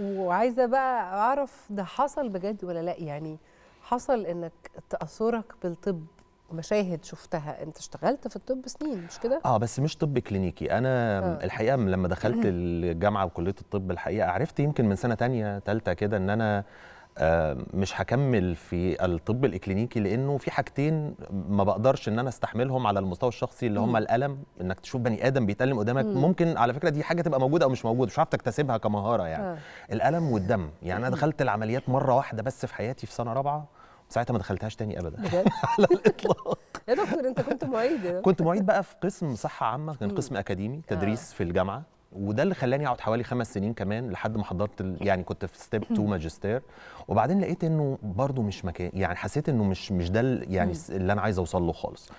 وعايزه بقى اعرف ده حصل بجد ولا لا يعني حصل انك تاثرك بالطب مشاهد شفتها انت اشتغلت في الطب سنين مش كده اه بس مش طب كلينيكي انا آه. الحقيقه لما دخلت الجامعه وكليه الطب الحقيقه عرفت يمكن من سنه تانية تالتة كده ان انا آه، مش هكمل في الطب الاكلينيكي لانه في حاجتين ما بقدرش ان انا استحملهم على المستوى الشخصي اللي هم الالم انك تشوف بني ادم بيتالم قدامك مم. ممكن على فكره دي حاجه تبقى موجوده او مش موجوده مش عارف تكتسبها كمهاره يعني آه. الالم والدم يعني انا دخلت العمليات مره واحده بس في حياتي في سنه رابعه ساعتها ما دخلتهاش تاني ابدا على الاطلاق يا دكتور انت كنت معيد كنت معيد بقى في قسم صحه عامه كان قسم اكاديمي آه. تدريس في الجامعه وده اللي خلاني اقعد حوالي خمس سنين كمان لحد ما حضرت يعني كنت في ستيب 2 ماجستير وبعدين لقيت انه برده مش مكان يعني حسيت انه مش مش ده يعني اللي انا عايز اوصل له خالص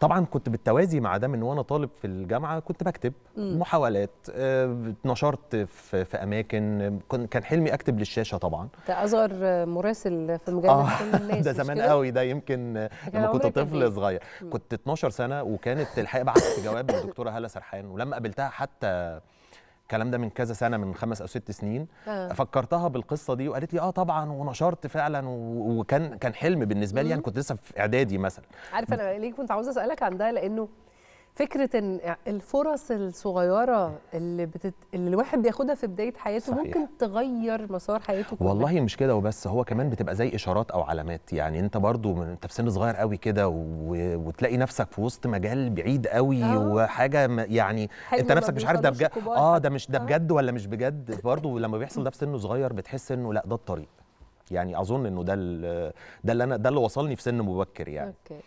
طبعا كنت بالتوازي مع ده من وانا طالب في الجامعه كنت بكتب محاولات اتنشرت آه، في, في اماكن كان حلمي اكتب للشاشه طبعا انت اصغر مراسل في مجال آه ده زمان قوي ده يمكن لما كنت طفل إيه؟ صغير كنت 12 سنه وكانت الحقيقه بعت جواب للدكتوره هاله سرحان ولما قابلتها حتى الكلام ده من كذا سنه من خمس او ست سنين آه. فكرتها بالقصه دي وقالت لي اه طبعا ونشرت فعلا وكان كان حلم بالنسبه لي انا يعني كنت لسه في اعدادي مثلا عارفه انا ليه كنت عاوزه اسالك عن ده لانه فكره ان الفرص الصغيره اللي, بتت... اللي الواحد بياخدها في بدايه حياته صحيح. ممكن تغير مسار حياته كلها والله مش كده وبس هو كمان بتبقى زي اشارات او علامات يعني انت برضو من... انت في سن صغير قوي كده و... وتلاقي نفسك في وسط مجال بعيد قوي آه. وحاجه م... يعني انت نفسك مش عارف ده بجد اه ده مش ده آه. بجد ولا مش بجد برضو لما بيحصل ده في سن صغير بتحس انه لا ده الطريق يعني اظن انه ده ده اللي انا ده اللي وصلني في سن مبكر يعني أوكي.